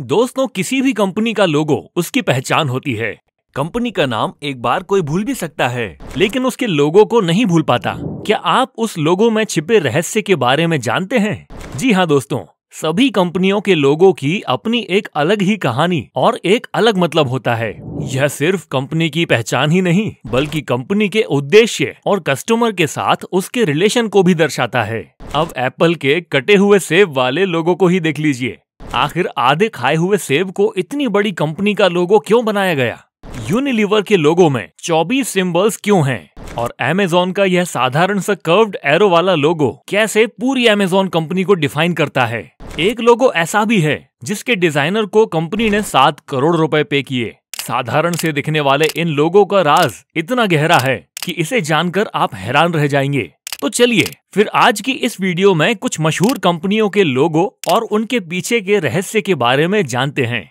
दोस्तों किसी भी कंपनी का लोगो उसकी पहचान होती है कंपनी का नाम एक बार कोई भूल भी सकता है लेकिन उसके लोगो को नहीं भूल पाता क्या आप उस लोगो में छिपे रहस्य के बारे में जानते हैं जी हाँ दोस्तों सभी कंपनियों के लोगों की अपनी एक अलग ही कहानी और एक अलग मतलब होता है यह सिर्फ कंपनी की पहचान ही नहीं बल्कि कंपनी के उद्देश्य और कस्टमर के साथ उसके रिलेशन को भी दर्शाता है अब एप्पल के कटे हुए सेब वाले लोगों को ही देख लीजिए आखिर आधे खाए हुए सेब को इतनी बड़ी कंपनी का लोगो क्यों बनाया गया यूनिलीवर के लोगो में 24 सिंबल्स क्यों हैं? और अमेजोन का यह साधारण सा कर्व्ड एरो वाला लोगो कैसे पूरी अमेजोन कंपनी को डिफाइन करता है एक लोगो ऐसा भी है जिसके डिजाइनर को कंपनी ने सात करोड़ रुपए पे किए साधारण से दिखने वाले इन लोगों का राज इतना गहरा है कि इसे जानकर आप हैरान रह जाएंगे तो चलिए फिर आज की इस वीडियो में कुछ मशहूर कंपनियों के लोगो और उनके पीछे के रहस्य के बारे में जानते हैं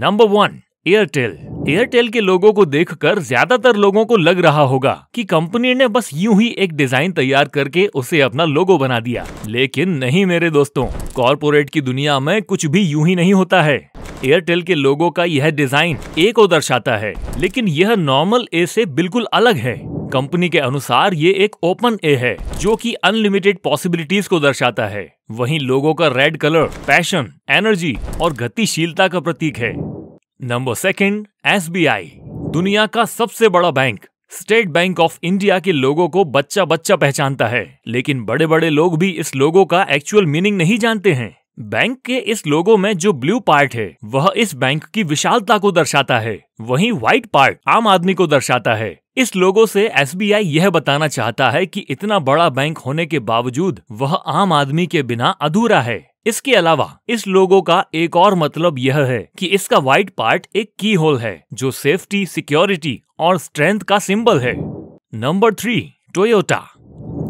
नंबर वन एयरटेल एयरटेल के लोगों को देखकर ज्यादातर लोगों को लग रहा होगा कि कंपनी ने बस यूं ही एक डिजाइन तैयार करके उसे अपना लोगो बना दिया लेकिन नहीं मेरे दोस्तों कॉरपोरेट की दुनिया में कुछ भी यूं ही नहीं होता है एयरटेल के लोगों का यह डिजाइन ए को दर्शाता है लेकिन यह नॉर्मल ए से बिल्कुल अलग है कंपनी के अनुसार ये एक ओपन ए है जो कि अनलिमिटेड पॉसिबिलिटीज को दर्शाता है वहीं लोगों का रेड कलर पैशन एनर्जी और गतिशीलता का प्रतीक है नंबर सेकंड एसबीआई दुनिया का सबसे बड़ा bank state bank of India के लोगों को बच्चा बच्चा पहचानता है लेकिन बड़े बड़े लोग भी इस लोगों का एक्चुअल मीनिंग नहीं जानते हैं बैंक के इस लोगो में जो ब्लू पार्ट है वह इस बैंक की विशालता को दर्शाता है वहीं व्हाइट पार्ट आम आदमी को दर्शाता है इस लोगो से एस यह बताना चाहता है कि इतना बड़ा बैंक होने के बावजूद वह आम आदमी के बिना अधूरा है इसके अलावा इस लोगो का एक और मतलब यह है कि इसका व्हाइट पार्ट एक की होल है जो सेफ्टी सिक्योरिटी और स्ट्रेंथ का सिंबल है नंबर थ्री टोयोटा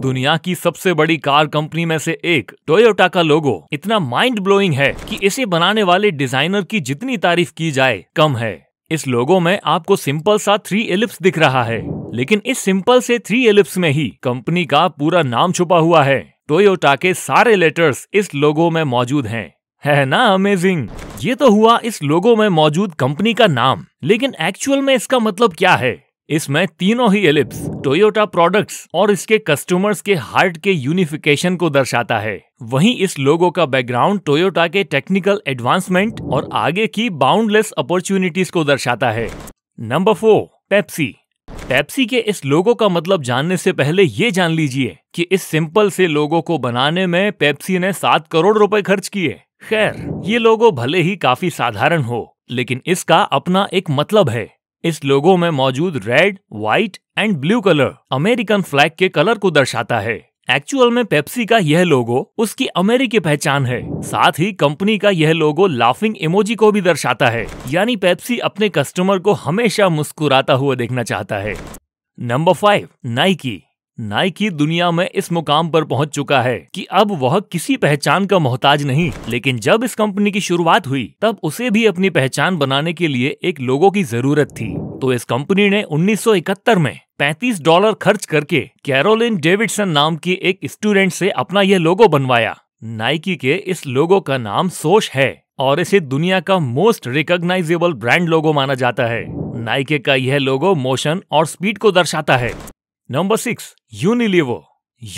दुनिया की सबसे बड़ी कार कंपनी में से एक टोयोटा का लोगो इतना माइंड ब्लोइंग है कि इसे बनाने वाले डिजाइनर की जितनी तारीफ की जाए कम है इस लोगो में आपको सिंपल सा थ्री एलिप्स दिख रहा है लेकिन इस सिंपल से थ्री एलिप्स में ही कंपनी का पूरा नाम छुपा हुआ है टोयोटा के सारे लेटर्स इस लोगो में मौजूद हैं है ना अमेजिंग ये तो हुआ इस लोगो में मौजूद कंपनी का नाम लेकिन एक्चुअल में इसका मतलब क्या है इसमें तीनों ही एलिप्स टोयोटा प्रोडक्ट्स और इसके कस्टमर्स के हार्ट के यूनिफिकेशन को दर्शाता है वहीं इस लोगो का बैकग्राउंड टोयोटा के टेक्निकल एडवांसमेंट और आगे की बाउंडलेस अपॉर्चुनिटीज को दर्शाता है नंबर फोर पेप्सी पेप्सी के इस लोगो का मतलब जानने से पहले ये जान लीजिए कि इस सिंपल से लोगो को बनाने में पेप्सी ने सात करोड़ रुपए खर्च किए खैर ये लोगो भले ही काफी साधारण हो लेकिन इसका अपना एक मतलब है इस लोगो में मौजूद red white and blue colour American flag के कलर को दर्शाता है एक्चुअल में पेप्सी का यह लोगो उसकी अमेरिकी पहचान है साथ ही कंपनी का यह लोगो लाफिंग इमोजी को भी दर्शाता है यानी पेप्सी अपने कस्टमर को हमेशा मुस्कुराता हुआ देखना चाहता है नंबर फाइव नाइकी नाइकी दुनिया में इस मुकाम पर पहुंच चुका है कि अब वह किसी पहचान का मोहताज नहीं लेकिन जब इस कंपनी की शुरुआत हुई तब उसे भी अपनी पहचान बनाने के लिए एक लोगो की जरूरत थी तो इस कंपनी ने 1971 में 35 डॉलर खर्च करके कैरोलिन डेविडसन नाम की एक स्टूडेंट से अपना यह लोगो बनवाया नाइकी के इस लोगो का नाम सोश है और इसे दुनिया का मोस्ट रिकॉग्नाइजेबल ब्रांड लोगो माना जाता है नाइके का यह लोगो मोशन और स्पीड को दर्शाता है नंबर सिक्स यूनिलीवो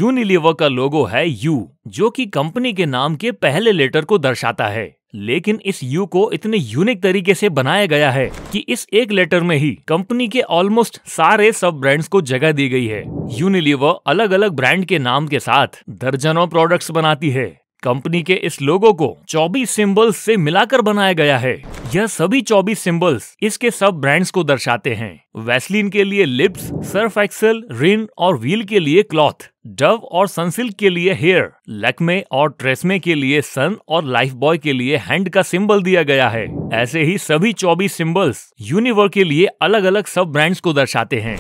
यूनिलिवो का लोगो है यू जो कि कंपनी के नाम के पहले लेटर को दर्शाता है लेकिन इस यू को इतने यूनिक तरीके से बनाया गया है कि इस एक लेटर में ही कंपनी के ऑलमोस्ट सारे सब ब्रांड्स को जगह दी गई है यूनिलीवर अलग अलग ब्रांड के नाम के साथ दर्जनों प्रोडक्ट्स बनाती है कंपनी के इस लोगो को 24 सिंबल्स से मिलाकर बनाया गया है यह सभी 24 सिंबल्स इसके सब ब्रांड्स को दर्शाते हैं वेस्लिन के लिए लिप्स सर्फ एक्सल रिन और व्हील के लिए क्लॉथ डव और सनसिल्क के लिए हेयर लकमे और ट्रेसमे के लिए सन और लाइफ बॉय के लिए हैंड का सिंबल दिया गया है ऐसे ही सभी 24 सिंबल्स यूनिवर्स के लिए अलग अलग सब ब्रांड्स को दर्शाते हैं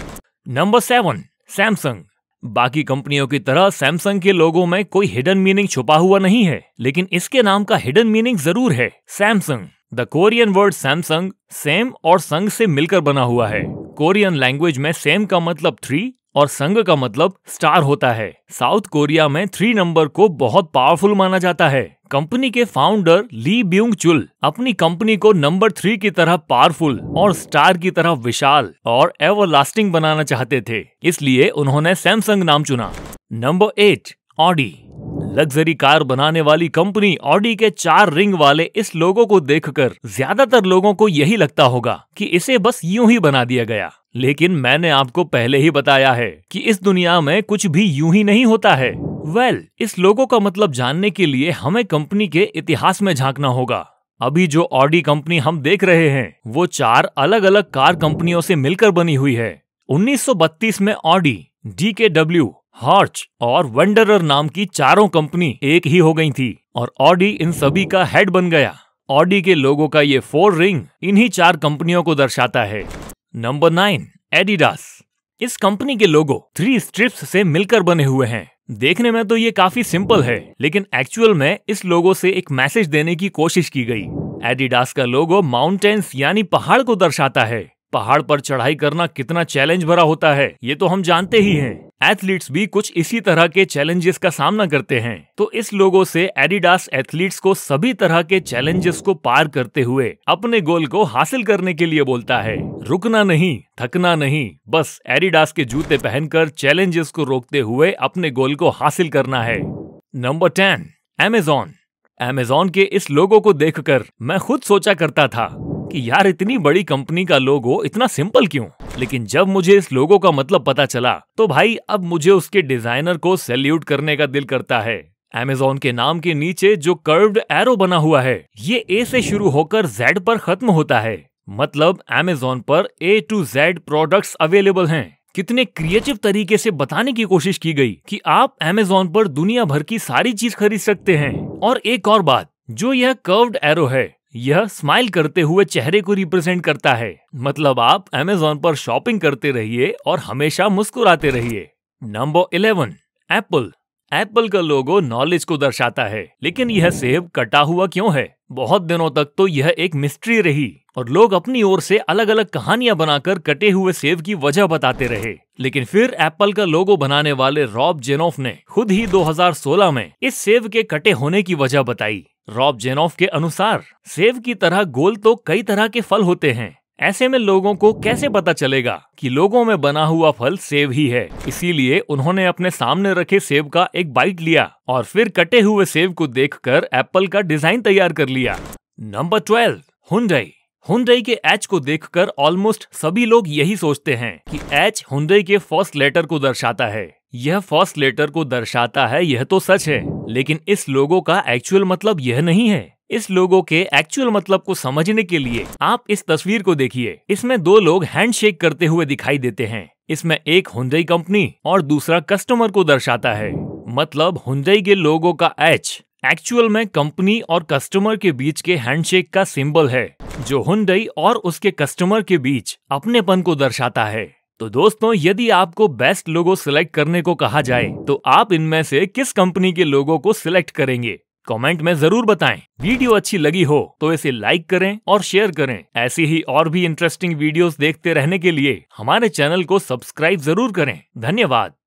नंबर सेवन सैमसंग बाकी कंपनियों की तरह सैमसंग के लोगों में कोई हिडन मीनिंग छुपा हुआ नहीं है लेकिन इसके नाम का हिडन मीनिंग जरूर है Samsung the Korean word Samsung सेम और संग से मिलकर बना हुआ है कोरियन लैंग्वेज में सेम का मतलब थ्री और संघ का मतलब स्टार होता है साउथ कोरिया में थ्री नंबर को बहुत पावरफुल माना जाता है कंपनी के फाउंडर ली ब्यूंग चुल अपनी कंपनी को नंबर थ्री की तरह पावरफुल और स्टार की तरह विशाल और एवरलास्टिंग बनाना चाहते थे इसलिए उन्होंने सैमसंग नाम चुना number eight Audi luxury car बनाने वाली कंपनी ऑडी के चार रिंग वाले इस लोगो को देखकर ज्यादातर लोगों को यही लगता होगा कि इसे बस यूं ही बना दिया गया लेकिन मैंने आपको पहले ही बताया है कि इस दुनिया में कुछ भी यूं ही नहीं होता है वेल well, इस लोगों का मतलब जानने के लिए हमें कंपनी के इतिहास में झांकना होगा अभी जो ऑडी कंपनी हम देख रहे हैं वो चार अलग अलग कार कंपनियों से मिलकर बनी हुई है 1932 में Audi D K W Horch और वेंडरर नाम की चारों कंपनी एक ही हो गई थी और ऑडी इन सभी का हेड बन गया ऑडी के लोगों का ये फोर रिंग इन्हीं चार कंपनियों को दर्शाता है नंबर नाइन एडिडास इस कंपनी के लोगो थ्री स्ट्रिप्स से मिलकर बने हुए हैं देखने में तो ये काफी सिंपल है लेकिन एक्चुअल में इस लोगो से एक मैसेज देने की कोशिश की गई एडिडास का लोगो माउंटेन्स यानी पहाड़ को दर्शाता है पहाड़ पर चढ़ाई करना कितना चैलेंज भरा होता है ये तो हम जानते ही हैं एथलीट्स भी कुछ इसी तरह के चैलेंजेस का सामना करते हैं तो इस लोगों से एडिडास एथलीट्स को सभी तरह के चैलेंजेस को पार करते हुए अपने गोल को हासिल करने के लिए बोलता है रुकना नहीं थकना नहीं बस एडिडास के जूते पहनकर चैलेंजेस को रोकते हुए अपने गोल को हासिल करना है नंबर टेन एमेजॉन एमेजॉन के इस लोगो को देखकर मैं खुद सोचा करता था कि यार इतनी बड़ी कंपनी का लोगो इतना सिंपल क्यों लेकिन जब मुझे इस लोगो का मतलब पता चला तो भाई अब मुझे उसके डिजाइनर को सैल्यूट करने का दिल करता है एमेजोन के नाम के नीचे जो कर्व्ड एरो बना हुआ है ये ए से शुरू होकर जेड पर खत्म होता है मतलब एमेजोन पर A to Z products available हैं कितने क्रिएटिव तरीके से बताने की कोशिश की गई कि आप एमेजोन पर दुनिया भर की सारी चीज खरीद सकते हैं और एक और बात जो यह कर्व्ड एरो है यह स्माइल करते हुए चेहरे को रिप्रेजेंट करता है मतलब आप एमेजोन पर शॉपिंग करते रहिए और हमेशा मुस्कुराते रहिए नंबर इलेवन एप्पल एप्पल का लोगो नॉलेज को दर्शाता है लेकिन यह सेब कटा हुआ क्यों है बहुत दिनों तक तो यह एक मिस्ट्री रही और लोग अपनी ओर से अलग अलग कहानियां बनाकर कटे हुए सेब की वजह बताते रहे लेकिन फिर एप्पल का लोगो बनाने वाले रॉब जेनोफ ने खुद ही 2016 में इस सेब के कटे होने की वजह बताई रॉब जेनोफ के अनुसार सेब की तरह गोल तो कई तरह के फल होते हैं ऐसे में लोगों को कैसे पता चलेगा कि लोगों में बना हुआ फल सेब ही है इसीलिए उन्होंने अपने सामने रखे सेब का एक बाइट लिया और फिर कटे हुए सेब को देखकर एप्पल का डिजाइन तैयार कर लिया नंबर ट्वेल्व हुंडई हुंडई के एच को देखकर ऑलमोस्ट सभी लोग यही सोचते हैं कि एच हुंडई के फर्स्ट लेटर को दर्शाता है यह फॉस्ट लेटर को दर्शाता है यह तो सच है लेकिन इस लोगो का एक्चुअल मतलब यह नहीं है इस लोगो के एक्चुअल मतलब को समझने के लिए आप इस तस्वीर को देखिए इसमें दो लोग हैंडशेक करते हुए दिखाई देते हैं इसमें एक हुंडई कंपनी और दूसरा कस्टमर को दर्शाता है मतलब हुंडई के लोगो का एच एक्चुअल में कंपनी और कस्टमर के बीच के हैंडशेक का सिंबल है जो हुंडई और उसके कस्टमर के बीच अपनेपन को दर्शाता है तो दोस्तों यदि आपको बेस्ट लोगो सिलेक्ट करने को कहा जाए तो आप इनमें से किस कंपनी के लोगों को सिलेक्ट करेंगे कमेंट में जरूर बताएं। वीडियो अच्छी लगी हो तो इसे लाइक करें और शेयर करें ऐसी ही और भी इंटरेस्टिंग वीडियोस देखते रहने के लिए हमारे चैनल को सब्सक्राइब जरूर करें धन्यवाद